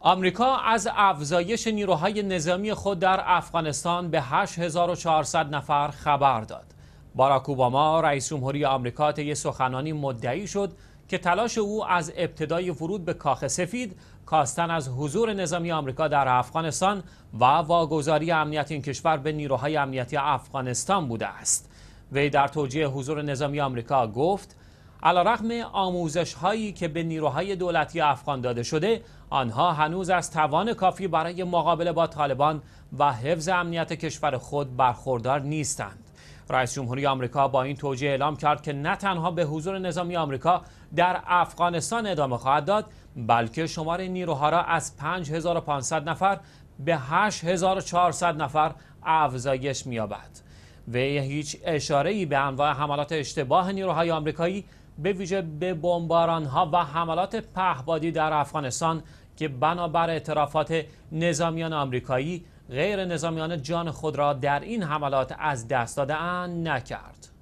آمریکا از افزایش نیروهای نظامی خود در افغانستان به 8400 نفر خبر داد. باراک اوباما رئیس جمهوری آمریکا طی سخنانی مدعی شد که تلاش او از ابتدای ورود به کاخ سفید کاستن از حضور نظامی آمریکا در افغانستان و واگذاری امنیت این کشور به نیروهای امنیتی افغانستان بوده است. وی در توجیه حضور نظامی آمریکا گفت علیرغم آموزش هایی که به نیروهای دولتی افغان داده شده آنها هنوز از توان کافی برای مقابله با طالبان و حفظ امنیت کشور خود برخوردار نیستند رئیس جمهوری آمریکا با این توجیه اعلام کرد که نه تنها به حضور نظامی آمریکا در افغانستان ادامه خواهد داد بلکه شمار نیروها را از 5500 نفر به 8400 نفر افزایش می‌یابد وی هیچ ای به انواع حملات اشتباه نیروهای آمریکایی به ویژه به ها و حملات پهبادی در افغانستان که بنابر اعترافات نظامیان آمریکایی غیر نظامیان جان خود را در این حملات از دست دادهاند نکرد.